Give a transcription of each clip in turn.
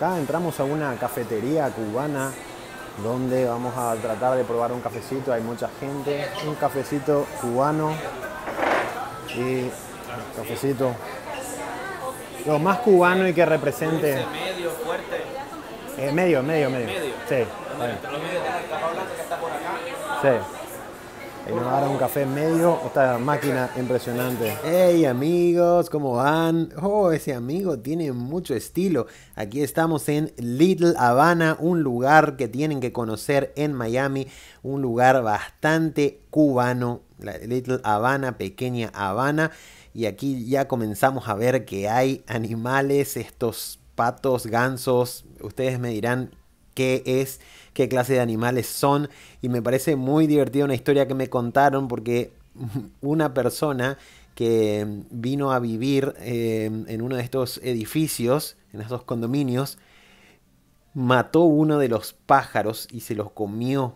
Acá entramos a una cafetería cubana donde vamos a tratar de probar un cafecito, hay mucha gente, un cafecito cubano y cafecito lo más cubano y que represente medio fuerte eh, medio medio medio, sí un café medio. Esta máquina impresionante. Hey amigos, ¿cómo van? Oh, ese amigo tiene mucho estilo. Aquí estamos en Little Havana, un lugar que tienen que conocer en Miami, un lugar bastante cubano. La Little Havana, pequeña Habana. Y aquí ya comenzamos a ver que hay animales, estos patos, gansos. Ustedes me dirán qué es qué clase de animales son. Y me parece muy divertida una historia que me contaron porque una persona que vino a vivir eh, en uno de estos edificios, en estos condominios, mató uno de los pájaros y se los comió.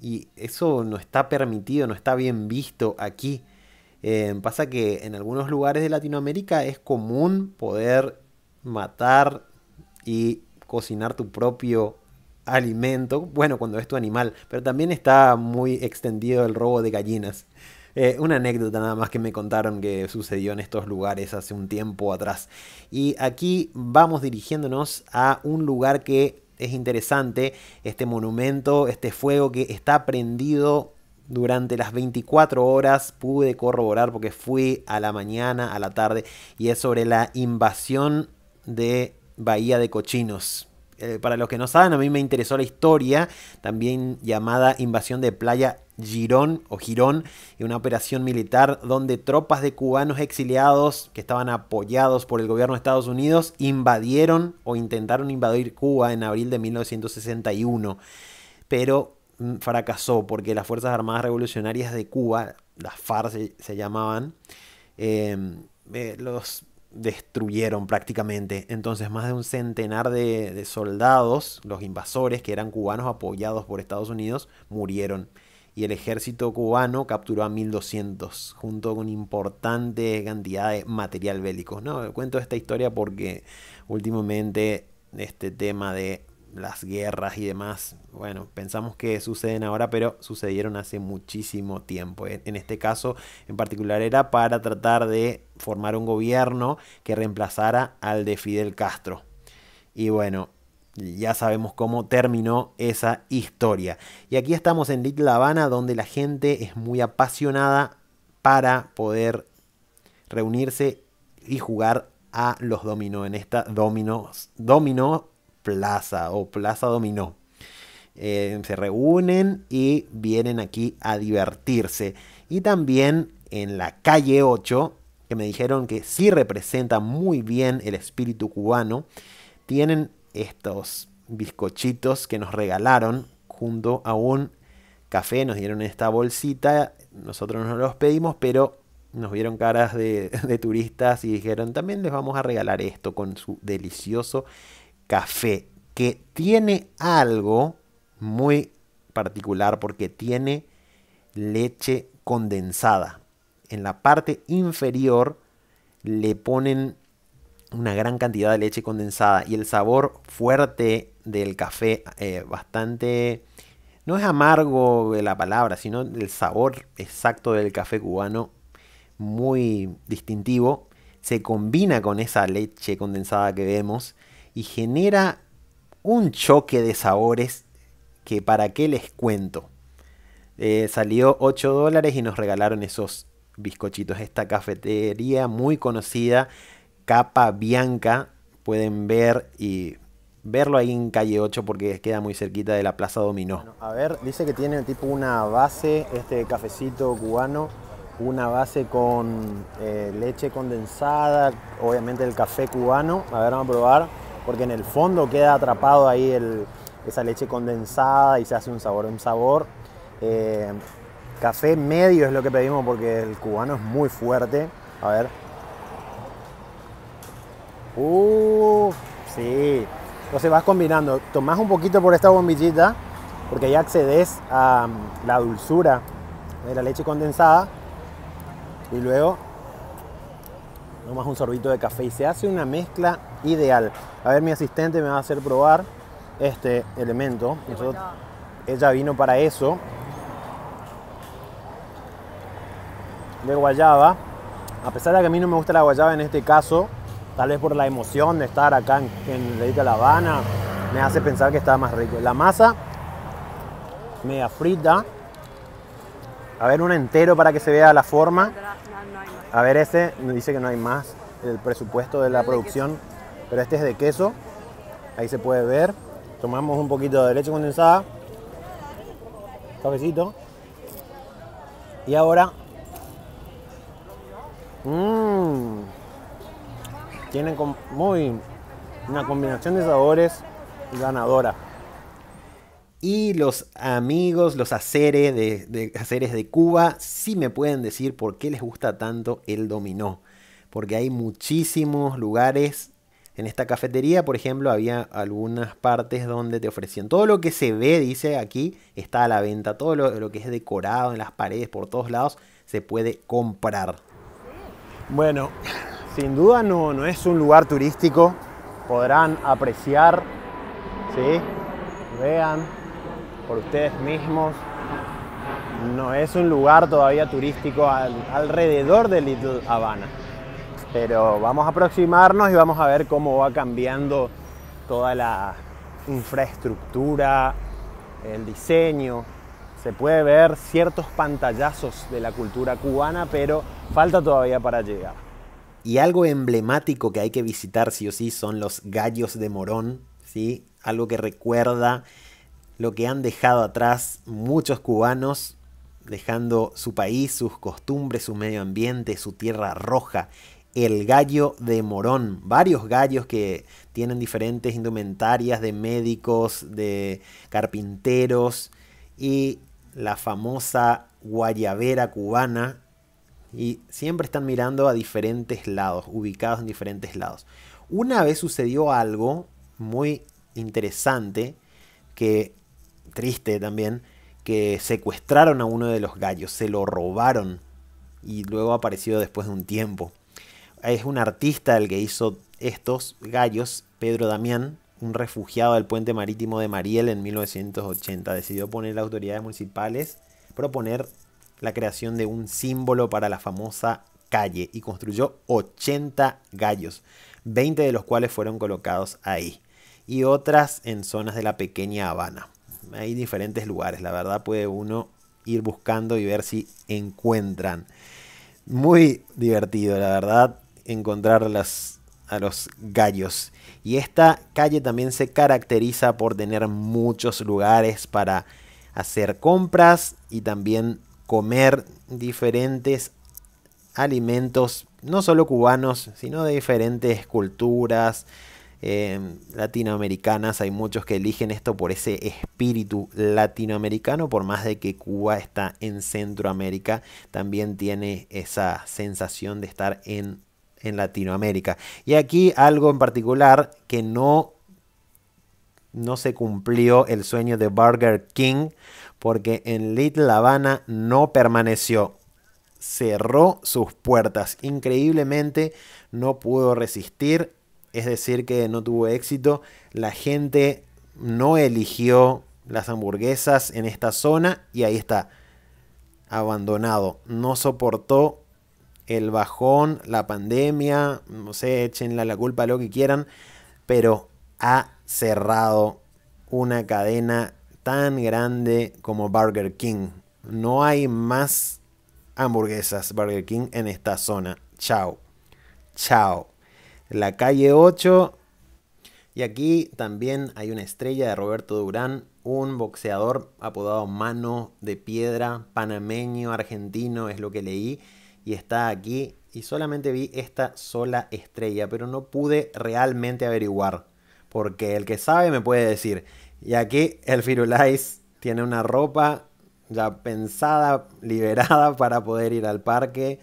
Y eso no está permitido, no está bien visto aquí. Eh, pasa que en algunos lugares de Latinoamérica es común poder matar y cocinar tu propio alimento, bueno, cuando es tu animal, pero también está muy extendido el robo de gallinas. Eh, una anécdota nada más que me contaron que sucedió en estos lugares hace un tiempo atrás. Y aquí vamos dirigiéndonos a un lugar que es interesante, este monumento, este fuego que está prendido durante las 24 horas pude corroborar porque fui a la mañana, a la tarde, y es sobre la invasión de Bahía de Cochinos. Eh, para los que no saben, a mí me interesó la historia, también llamada Invasión de Playa Girón o Girón, una operación militar donde tropas de cubanos exiliados que estaban apoyados por el gobierno de Estados Unidos invadieron o intentaron invadir Cuba en abril de 1961. Pero mm, fracasó porque las Fuerzas Armadas Revolucionarias de Cuba, las FARC se, llamaban, em, eh, los destruyeron prácticamente. Entonces más de un centenar de, soldados, los invasores, que eran cubanos apoyados por Estados Unidos, murieron. Y el ejército cubano capturó a 1200, junto con importante cantidad de material bélico. No, cuento esta historia porque últimamente este tema de las guerras y demás, bueno, pensamos que suceden ahora, pero sucedieron hace muchísimo tiempo. En este caso en particular era para tratar de formar un gobierno que reemplazara al de Fidel Castro. Y bueno, ya sabemos cómo terminó esa historia. Y aquí estamos en Little Habana, donde la gente es muy apasionada para poder reunirse y jugar a los dominó en esta dominos, dominó Plaza o Plaza Dominó. Eh, se reúnen y vienen aquí a divertirse. Y también en la calle 8, que me dijeron que sí representa muy bien el espíritu cubano, tienen estos bizcochitos que nos regalaron junto a un café, nos dieron esta bolsita, nosotros no los pedimos, pero nos vieron caras de, turistas y dijeron, también les vamos a regalar esto con su delicioso café, que tiene algo muy particular porque tiene leche condensada. En la parte inferior le ponen una gran cantidad de leche condensada y el sabor fuerte del café, eh, bastante... No es amargo de la palabra, sino el sabor exacto del café cubano, muy distintivo, se combina con esa leche condensada que vemos y genera un choque de sabores que para qué les cuento. Eh, salió 8 dólares y nos regalaron esos bizcochitos. Esta cafetería muy conocida, Capa Bianca, pueden ver y verlo ahí en calle 8 porque queda muy cerquita de la Plaza Dominó. a ver, dice que tiene tipo una base, este cafecito cubano, una base con eh, leche condensada, obviamente el café cubano. A ver, vamos a probar porque en el fondo queda atrapado ahí esa leche condensada y se hace un sabor, un sabor. Eh, café medio es lo que pedimos porque el cubano es muy fuerte. A ver. Uh, sí. Entonces vas combinando. Tomás un poquito por esta bombillita porque ya accedes a um, la dulzura de la leche condensada y luego tomas un sorbito de café y se hace una mezcla ideal. A ver, mi asistente me va a hacer probar este elemento. ella vino para eso. De guayaba. A pesar de que a mí no me gusta la guayaba en este caso, tal vez por la emoción de estar acá en, La Habana, me hace pensar que está más rico. La masa, media frita. A ver, un entero para que se vea la forma. A ver, ese dice que no hay más. El presupuesto de la producción pero este es de queso, ahí se puede ver. Tomamos un poquito de leche condensada, Cabecito. Y ahora, mmm, tienen muy, una combinación de sabores ganadora. Y los amigos, los aceres de, de, aceres de Cuba, sí me pueden decir por qué les gusta tanto el dominó. Porque hay muchísimos lugares en esta cafetería, por ejemplo, había algunas partes donde te ofrecían todo lo que se ve, dice aquí, está a la venta. Todo lo, que es decorado en las paredes, por todos lados, se puede comprar. Bueno, sin duda no, no es un lugar turístico. Podrán apreciar, ¿sí? Vean por ustedes mismos. No es un lugar todavía turístico alrededor de Little Habana. Pero vamos a aproximarnos y vamos a ver cómo va cambiando toda la infraestructura, el diseño. Se puede ver ciertos pantallazos de la cultura cubana, pero falta todavía para llegar. Y algo emblemático que hay que visitar sí o sí son los gallos de Morón, ¿sí? Algo que recuerda lo que han dejado atrás muchos cubanos, dejando su país, sus costumbres, su medio ambiente, su tierra roja el gallo de Morón. Varios gallos que tienen diferentes indumentarias de médicos, de carpinteros y la famosa guayabera cubana. Y siempre están mirando a diferentes lados, ubicados en diferentes lados. Una vez sucedió algo muy interesante, que triste también, que secuestraron a uno de los gallos, se lo robaron y luego apareció después de un tiempo es un artista el que hizo estos gallos, Pedro Damián, un refugiado del puente marítimo de Mariel en 1980. Decidió poner a autoridades municipales, proponer la creación de un símbolo para la famosa calle y construyó 80 gallos, 20 de los cuales fueron colocados ahí y otras en zonas de la pequeña Habana. Hay diferentes lugares, la verdad puede uno ir buscando y ver si encuentran. Muy divertido, la verdad encontrar a los gallos. Y esta calle también se caracteriza por tener muchos lugares para hacer compras y también comer diferentes alimentos, no solo cubanos, sino de diferentes culturas eh, latinoamericanas. Hay muchos que eligen esto por ese espíritu latinoamericano, por más de que Cuba está en Centroamérica, también tiene esa sensación de estar en en Latinoamérica. Y aquí algo en particular que no, no se cumplió el sueño de Burger King, porque en Little Habana no permaneció. Cerró sus puertas. Increíblemente no pudo resistir. Es decir, que no tuvo éxito. La gente no eligió las hamburguesas en esta zona y ahí está abandonado. No soportó el bajón, la pandemia, no sé, échenle la culpa a lo que quieran, pero ha cerrado una cadena tan grande como Burger King. No hay más hamburguesas Burger King en esta zona. Chao. Chao. La calle 8. Y aquí también hay una estrella de Roberto Durán, un boxeador apodado Mano de Piedra, panameño, argentino, es lo que leí y está aquí y solamente vi esta sola estrella, pero no pude realmente averiguar. Porque el que sabe me puede decir. Y aquí el Firulais tiene una ropa ya pensada, liberada para poder ir al parque.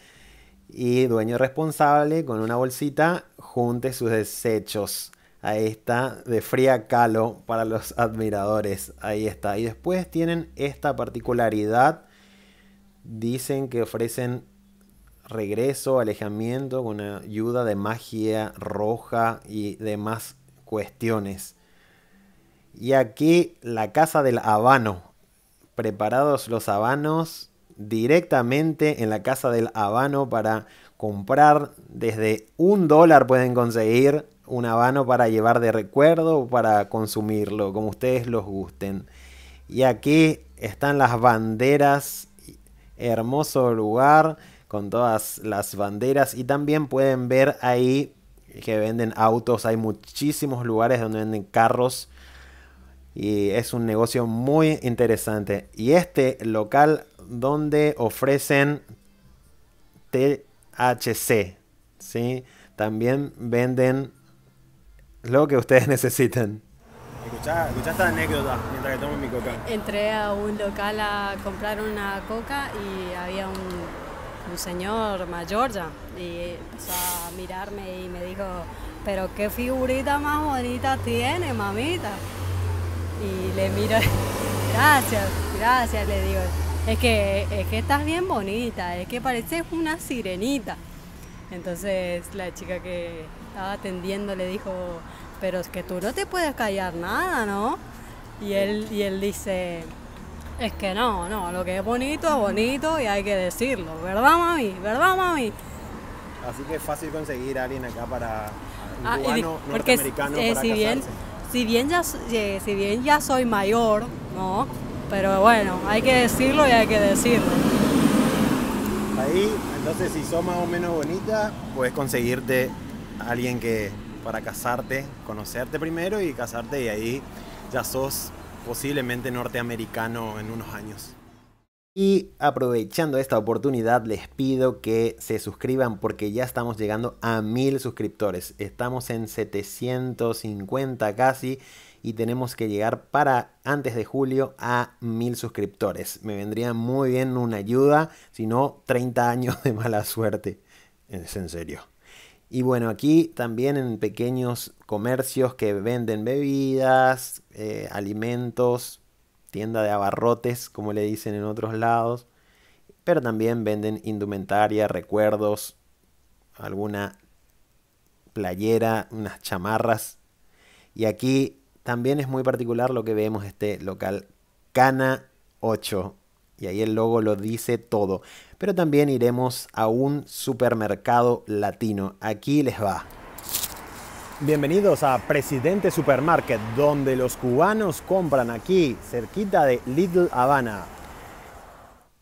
Y dueño responsable con una bolsita junte sus desechos. Ahí está, de fría calo para los admiradores. Ahí está. Y después tienen esta particularidad. Dicen que ofrecen regreso, alejamiento, con ayuda de magia roja y demás cuestiones. Y aquí la casa del habano. Preparados los habanos directamente en la casa del habano para comprar. Desde un dólar pueden conseguir un habano para llevar de recuerdo o para consumirlo, como ustedes los gusten. Y aquí están las banderas. Hermoso lugar con todas las banderas y también pueden ver ahí que venden autos, hay muchísimos lugares donde venden carros y es un negocio muy interesante. Y este local donde ofrecen THC, ¿sí? También venden lo que ustedes necesiten. Escuchá, escuchá, esta anécdota mientras que tomo mi coca. Entré a un local a comprar una coca y había un un señor mayor ya y empezó a mirarme y me dijo, pero qué figurita más bonita tiene, mamita. Y le miro, gracias, gracias, le digo, es que, es que estás bien bonita, es que pareces una sirenita. Entonces la chica que estaba atendiendo le dijo, pero es que tú no te puedes callar nada, ¿no? Y él, y él dice, es que no, no, lo que es bonito bonito y hay que decirlo, ¿verdad, mami? ¿Verdad, mami? Así que es fácil conseguir a alguien acá para ah, cubano, porque norteamericano eh, para si bien, si bien ya eh, si bien ya soy mayor, ¿no? Pero bueno, hay que decirlo y hay que decirlo. Ahí, entonces si sos más o menos bonita, puedes conseguirte a alguien que para casarte, conocerte primero y casarte y ahí ya sos posiblemente norteamericano en unos años. Y aprovechando esta oportunidad les pido que se suscriban porque ya estamos llegando a mil suscriptores. Estamos en 750 casi y tenemos que llegar para antes de julio a mil suscriptores. Me vendría muy bien una ayuda, si no 30 años de mala suerte. Es en serio. Y bueno, aquí también en pequeños comercios que venden bebidas, eh, alimentos, tienda de abarrotes, como le dicen en otros lados, pero también venden indumentaria, recuerdos, alguna playera, unas chamarras. Y aquí también es muy particular lo que vemos este local Cana 8. Y ahí el logo lo dice todo. Pero también iremos a un supermercado latino. Aquí les va. Bienvenidos a Presidente Supermarket, donde los cubanos compran aquí, cerquita de Little Havana.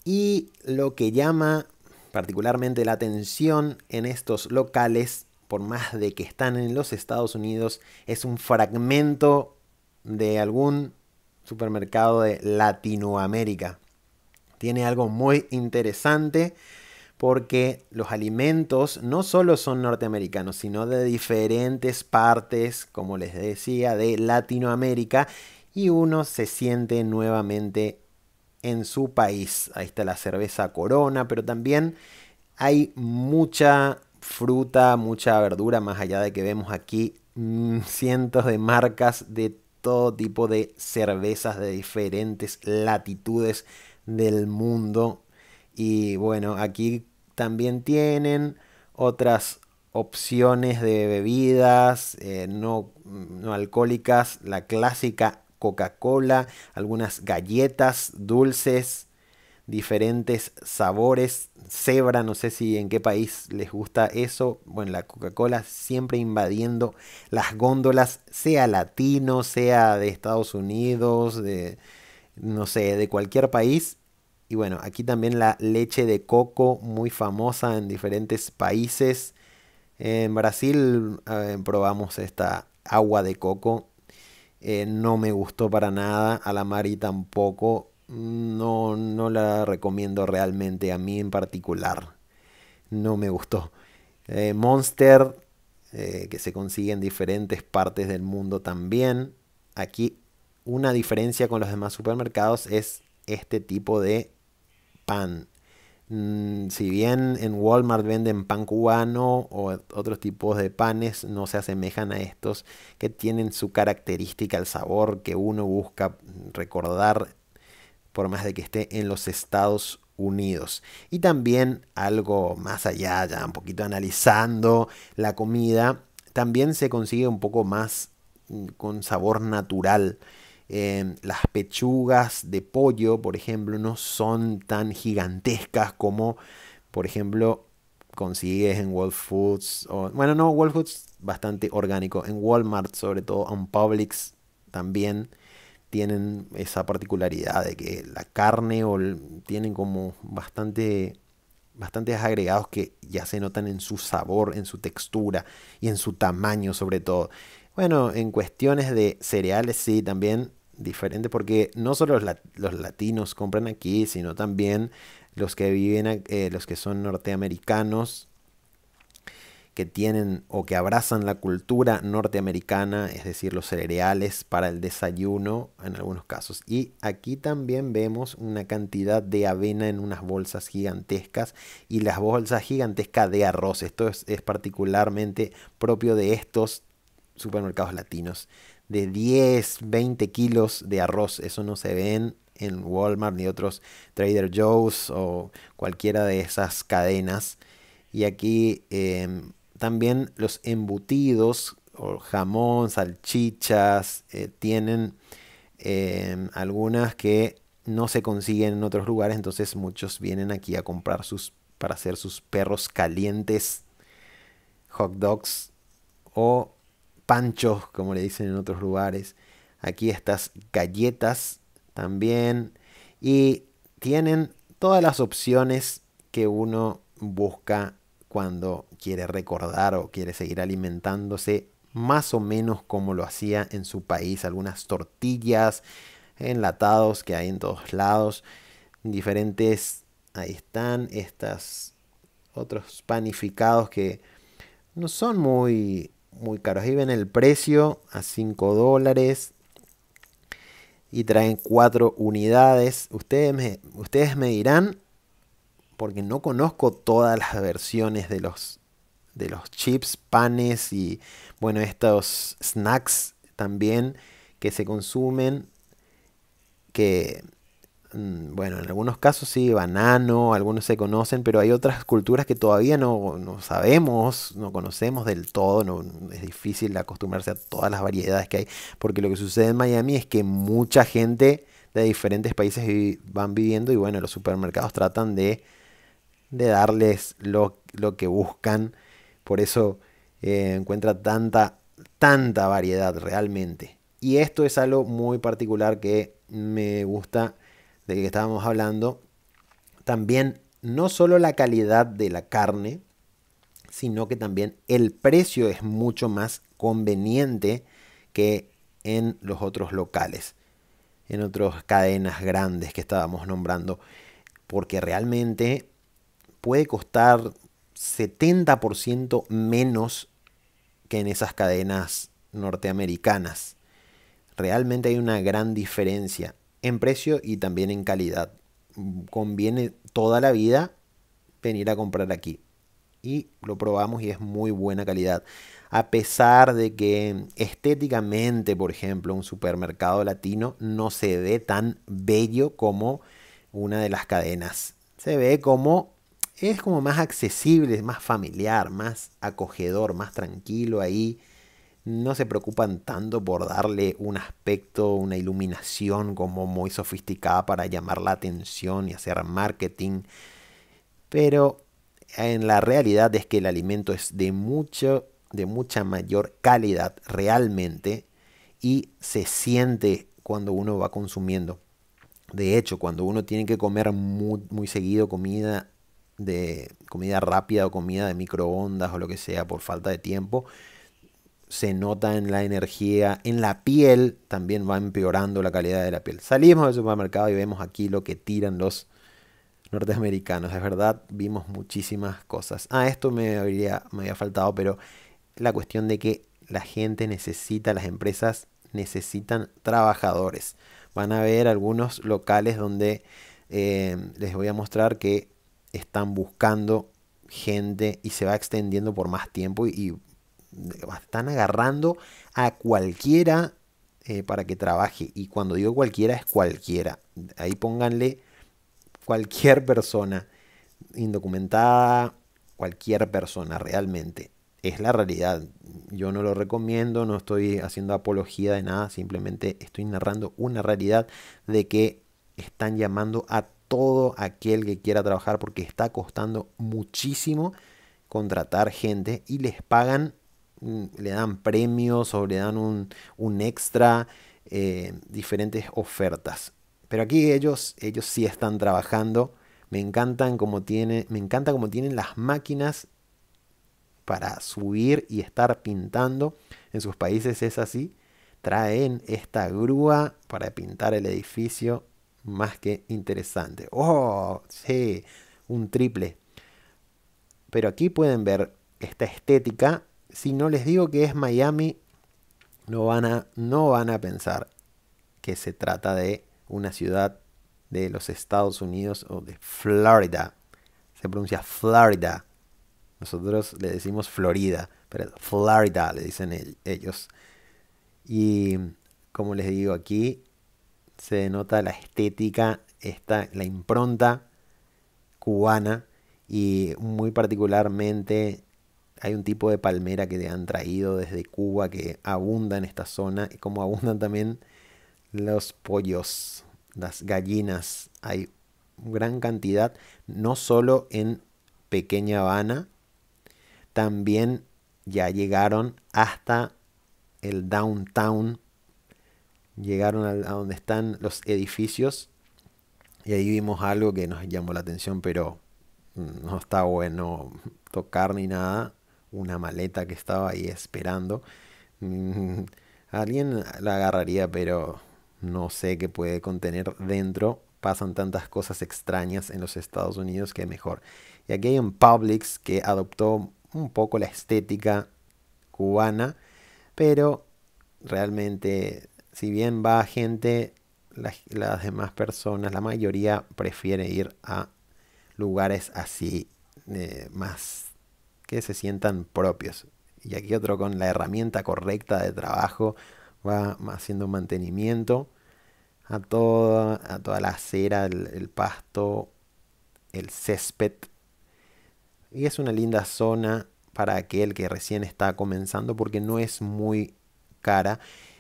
Y lo que llama particularmente la atención en estos locales, por más de que están en los Estados Unidos, es un fragmento de algún supermercado de Latinoamérica. Tiene algo muy interesante porque los alimentos no solo son norteamericanos, sino de diferentes partes, como les decía, de Latinoamérica, y uno se siente nuevamente en su país. Ahí está la cerveza Corona, pero también hay mucha fruta, mucha verdura, más allá de que vemos aquí mm, cientos de marcas de todo tipo de cervezas de diferentes latitudes del mundo. Y bueno, aquí también tienen otras opciones de bebidas eh, no, no alcohólicas, la clásica Coca-Cola, algunas galletas dulces, diferentes sabores, cebra, no sé si en qué país les gusta eso, bueno, la Coca-Cola siempre invadiendo las góndolas, sea latino, sea de Estados Unidos, de no sé, de cualquier país. Y bueno, aquí también la leche de coco, muy famosa en diferentes países. En Brasil eh, probamos esta agua de coco. Eh, no me gustó para nada, a la Mari tampoco. No, no la recomiendo realmente, a mí en particular. No me gustó. Eh, Monster, que se consigue en diferentes partes del mundo también. Aquí una diferencia con los demás supermercados es este tipo de pan. Mm, si bien en Walmart venden pan cubano o otros tipos de panes, no se asemejan a estos que tienen su característica, el sabor que uno busca recordar por más de que esté en los Estados Unidos. Y también algo más allá, ya un poquito analizando la comida, también se consigue un poco más mm, con sabor natural. Em, las pechugas de pollo, por ejemplo, no son tan gigantescas como, por ejemplo, consigues en Whole Foods. bueno, no, Whole Foods bastante orgánico. En Walmart, sobre todo, en Publix también tienen esa particularidad de que la carne o tienen como bastante bastantes agregados que ya se notan en su sabor, en su textura y en su tamaño sobre todo. Bueno, en cuestiones de cereales sí, también diferente, porque no solo los, latinos compran aquí, sino también los que viven, eh, los que son norteamericanos, que tienen o que abrazan la cultura norteamericana, es decir, los cereales para el desayuno en algunos casos. Y aquí también vemos una cantidad de avena en unas bolsas gigantescas y las bolsas gigantescas de arroz. Esto es particularmente propio de estos supermercados latinos de 10, 20 kilos de arroz. Eso no se ven en Walmart ni otros Trader Joe's o cualquiera de esas cadenas. Y aquí em, también los embutidos, o jamón, salchichas, eh, tienen em, algunas que no se consiguen en otros lugares, entonces muchos vienen aquí a comprar sus para hacer sus perros calientes, hot dogs o panchos, como le dicen en otros lugares. Aquí estas galletas también. Y tienen todas las opciones que uno busca cuando quiere recordar o quiere seguir alimentándose más o menos como lo hacía en su país. Algunas tortillas, enlatados que hay en todos lados. Diferentes, ahí están, estas otros panificados que no son muy muy caros. Ahí ven el precio a 5 dólares y traen 4 unidades. Ustedes me, ustedes me dirán, porque no conozco todas las versiones de los, de los chips, panes y bueno, estos snacks también que se consumen, que Mm, bueno, en algunos casos sí, banano, algunos se conocen, pero hay otras culturas que todavía no, sabemos, no conocemos del todo, no, es difícil acostumbrarse a todas las variedades que hay, porque lo que sucede en Miami es que mucha gente de diferentes países van viviendo y bueno, los supermercados tratan de, darles lo, lo, que buscan, por eso eh, encuentra tanta, tanta variedad realmente. Y esto es algo muy particular que me gusta de que estábamos hablando, también no solo la calidad de la carne, sino que también el precio es mucho más conveniente que en los otros locales, en otras cadenas grandes que estábamos nombrando, porque realmente puede costar 70% menos que en esas cadenas norteamericanas. Realmente hay una gran diferencia en precio y también en calidad. Conviene toda la vida venir a comprar aquí. Y lo probamos y es muy buena calidad. A pesar de que estéticamente, por ejemplo, un supermercado latino no se ve tan bello como una de las cadenas. Se ve como es como más accesible, más familiar, más acogedor, más tranquilo ahí no se preocupan tanto por darle un aspecto, una iluminación como muy sofisticada para llamar la atención y hacer marketing. Pero en la realidad es que el alimento es de mucho de mucha mayor calidad realmente y se siente cuando uno va consumiendo. De hecho, cuando uno tiene que comer muy, muy seguido comida de comida rápida o comida de microondas o lo que sea por falta de tiempo, se nota en la energía, en la piel también va empeorando la calidad de la piel. Salimos del supermercado y vemos aquí lo que tiran los norteamericanos. Es verdad, vimos muchísimas cosas. Ah, esto me me había faltado, pero la cuestión de que la gente necesita, las empresas necesitan trabajadores. Van a ver algunos locales donde eh, les voy a mostrar que están buscando gente y se va extendiendo por más tiempo y están agarrando a cualquiera eh, para que trabaje. Y cuando digo cualquiera es cualquiera. Ahí pónganle cualquier persona indocumentada, cualquier persona realmente. Es la realidad. Yo no lo recomiendo, no estoy haciendo apología de nada, simplemente estoy narrando una realidad de que están llamando a todo aquel que quiera trabajar porque está costando muchísimo contratar gente y les pagan le dan premios o le dan un, extra, eh, diferentes ofertas. Pero aquí ellos, ellos sí están trabajando. Me, encantan como tiene, me encanta como tienen las máquinas para subir y estar pintando. En sus países es así. Traen esta grúa para pintar el edificio. Más que interesante. ¡Oh! Sí, un triple. Pero aquí pueden ver esta estética si no les digo que es Miami, no van a, no van a pensar que se trata de una ciudad de los Estados Unidos o de Florida. Se pronuncia Florida. Nosotros le decimos Florida, pero Florida le dicen ellos. Y como les digo aquí, se denota la estética, está la impronta cubana y muy particularmente hay un tipo de palmera que te han traído desde Cuba que abunda en esta zona, y como abundan también los pollos, las gallinas, hay gran cantidad, no solo en Pequeña Habana, también ya llegaron hasta el downtown, llegaron a, donde están los edificios y ahí vimos algo que nos llamó la atención, pero no está bueno tocar ni nada, una maleta que estaba ahí esperando. Mm, alguien la agarraría, pero no sé qué puede contener dentro. Pasan tantas cosas extrañas en los Estados Unidos que mejor. Y aquí hay un Publix que adoptó un poco la estética cubana, pero realmente, si bien va gente, las, demás personas, la mayoría prefiere ir a lugares así eh, más que se sientan propios. Y aquí otro con la herramienta correcta de trabajo, va haciendo mantenimiento a toda, a toda la acera, el, el pasto, el césped. Y es una linda zona para aquel que recién está comenzando porque no es muy cara.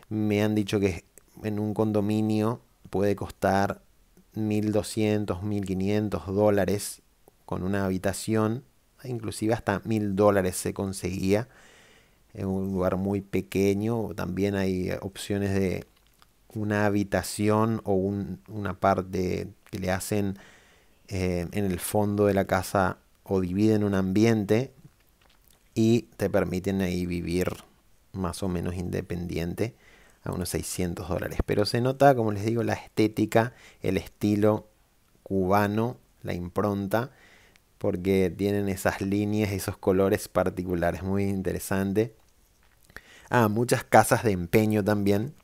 Me han dicho que en un condominio puede costar 1.200, 1.500 dólares con una habitación inclusive hasta mil dólares se conseguía en un lugar muy pequeño. También hay opciones de una habitación o una parte que le hacen eh, en el fondo de la casa o dividen un ambiente y te permiten ahí vivir más o menos independiente a unos 600 dólares. Pero se nota, como les digo, la estética, el estilo cubano, la impronta porque tienen esas líneas, esos colores particulares, muy interesante. Ah, muchas casas de empeño también.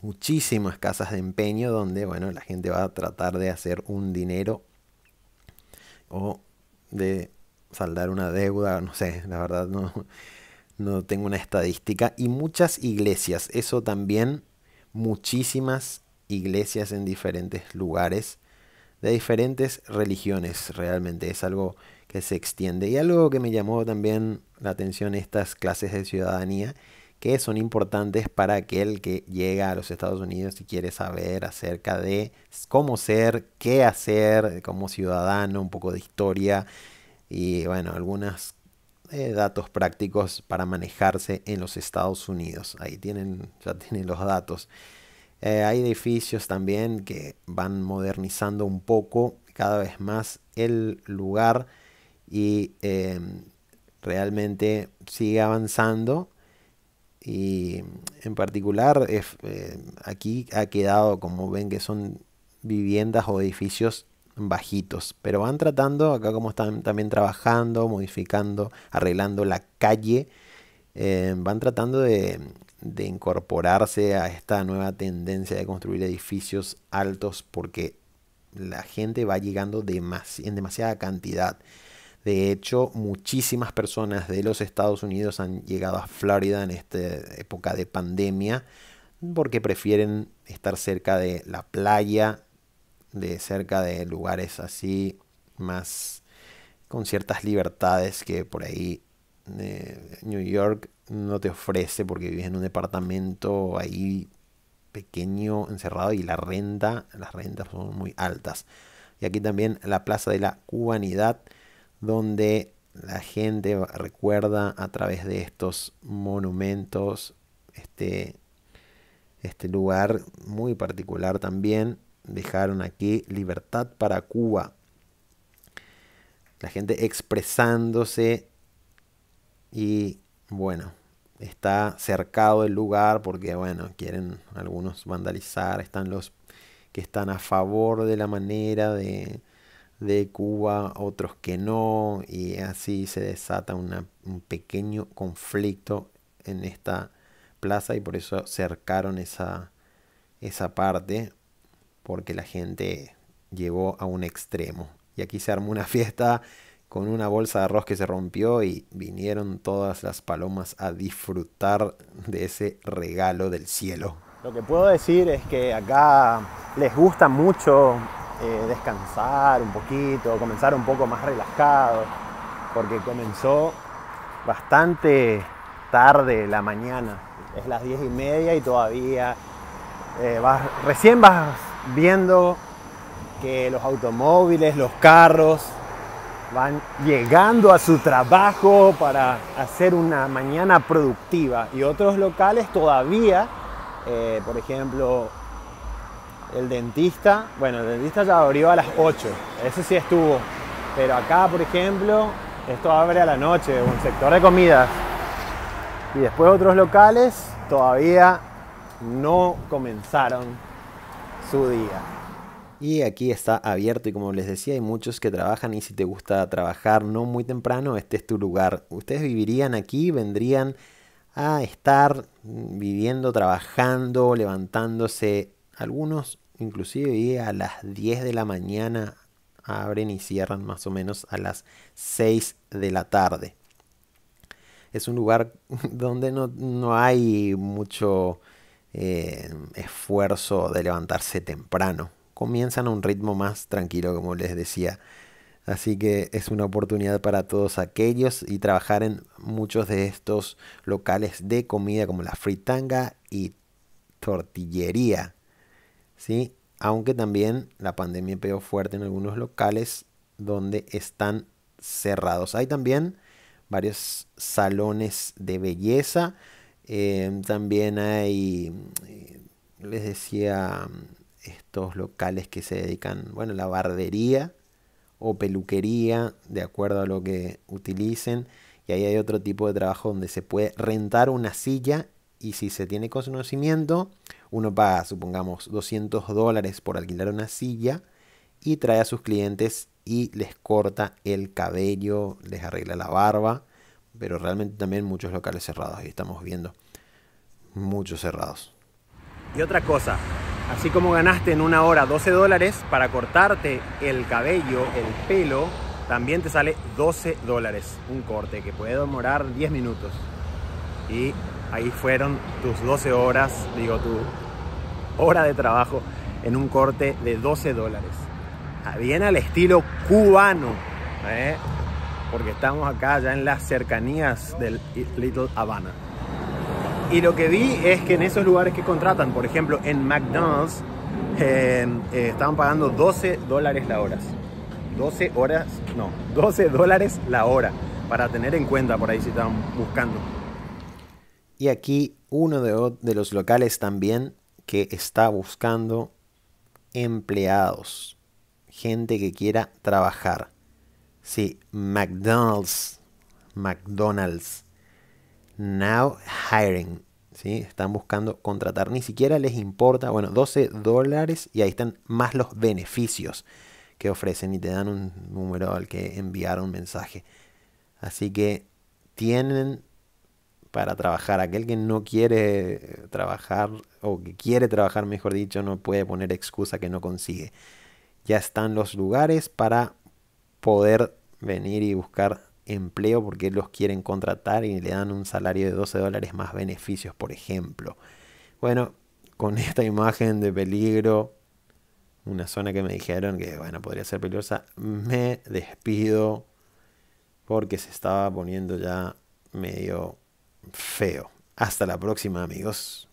Muchísimas casas de empeño donde, bueno, la gente va a tratar de hacer un dinero o de saldar una deuda, no sé, la verdad no, no tengo una estadística. Y muchas iglesias, eso también, muchísimas iglesias en diferentes lugares de diferentes religiones. Realmente es algo que se extiende. Y algo que me llamó también la atención estas clases de ciudadanía que son importantes para aquel que llega a los Estados Unidos y quiere saber acerca de cómo ser, qué hacer como ciudadano, un poco de historia y bueno, algunos eh, datos prácticos para manejarse en los Estados Unidos. Ahí tienen, ya tienen los datos. Eh, hay edificios también que van modernizando un poco cada vez más el lugar y em, realmente sigue avanzando y en particular eh, aquí ha quedado como ven que son viviendas o edificios bajitos pero van tratando acá como están también trabajando modificando arreglando la calle eh, van tratando de de incorporarse a esta nueva tendencia de construir edificios altos porque la gente va llegando en demasiada cantidad. De hecho, muchísimas personas de los Estados Unidos han llegado a Florida en esta época de pandemia porque prefieren estar cerca de la playa, de cerca de lugares así más con ciertas libertades que por ahí New York no te ofrece porque vives en un departamento ahí pequeño, encerrado y la renta, las rentas son muy altas. Y aquí también la Plaza de la Cubanidad, donde la gente recuerda a través de estos monumentos este, este lugar muy particular también. Dejaron aquí libertad para Cuba. La gente expresándose y bueno, está cercado el lugar porque, bueno, quieren algunos vandalizar. Están los que están a favor de la manera de, de Cuba, otros que no. Y así se desata un pequeño conflicto en esta plaza y por eso cercaron esa parte porque la gente llegó a un extremo. Y aquí se armó una fiesta con una bolsa de arroz que se rompió y vinieron todas las palomas a disfrutar de ese regalo del cielo. Lo que puedo decir es que acá les gusta mucho eh, descansar un poquito, comenzar un poco más relajado, porque comenzó bastante tarde la mañana, es las diez y media y todavía eh, recién vas viendo que los automóviles, los carros van llegando a su trabajo para hacer una mañana productiva y otros locales todavía, eh, por ejemplo, el dentista, bueno, el dentista ya abrió a las 8, ese sí estuvo, pero acá, por ejemplo, esto abre a la noche, un sector de comidas. Y después otros locales todavía no comenzaron su día. Y aquí está abierto y como les decía, hay muchos que trabajan y si te gusta trabajar no muy temprano, este es tu lugar. Ustedes vivirían aquí, vendrían a estar viviendo, trabajando, levantándose. Algunos inclusive a las 10 de la mañana abren y cierran más o menos a las 6 de la tarde. Es un lugar donde no, hay mucho eh, esfuerzo de levantarse temprano comienzan a un ritmo más tranquilo, como les decía. Así que es una oportunidad para todos aquellos y trabajar en muchos de estos locales de comida como la fritanga y tortillería. ¿sí? Aunque también la pandemia pegó fuerte en algunos locales donde están cerrados. Hay también varios salones de belleza. Eh, también hay, eh, les decía, estos locales que se dedican, bueno, la bardería o peluquería, de acuerdo a lo que utilicen. Y ahí hay otro tipo de trabajo donde se puede rentar una silla y si se tiene conocimiento, uno paga, supongamos, 200 dólares por alquilar una silla y trae a sus clientes y les corta el cabello, les arregla la barba, pero realmente también muchos locales cerrados ahí estamos viendo muchos cerrados. Y otra cosa, Así como ganaste en una hora 12 dólares, para cortarte el cabello, el pelo, también te sale 12 dólares un corte que puede demorar 10 minutos. Y ahí fueron tus 12 horas, digo tu hora de trabajo en un corte de 12 dólares. Ah, bien al estilo cubano, ¿eh? porque estamos acá ya en las cercanías del Little Havana. Y lo que vi es que en esos lugares que contratan, por ejemplo en McDonald's, eh, eh, estaban pagando 12 dólares la hora. 12 horas, no, 12 dólares la hora, para tener en cuenta por ahí si estaban buscando. Y aquí uno de los locales también que está buscando empleados, gente que quiera trabajar. Sí, McDonald's, McDonald's now hiring. Están buscando contratar. Ni siquiera les importa, bueno, 12 dólares y ahí están más los beneficios que ofrecen y te dan un número al que enviar un mensaje. Así que tienen para trabajar. Aquel que no quiere trabajar o que quiere trabajar, mejor dicho, no puede poner excusa que no consigue. Ya están los lugares para poder venir y buscar empleo porque los quieren contratar y le dan un salario de 12 dólares más beneficios, por ejemplo. Bueno, con esta imagen de peligro, una zona que me dijeron que, bueno, podría ser peligrosa, me despido porque se estaba poniendo ya medio feo. Hasta la próxima, amigos.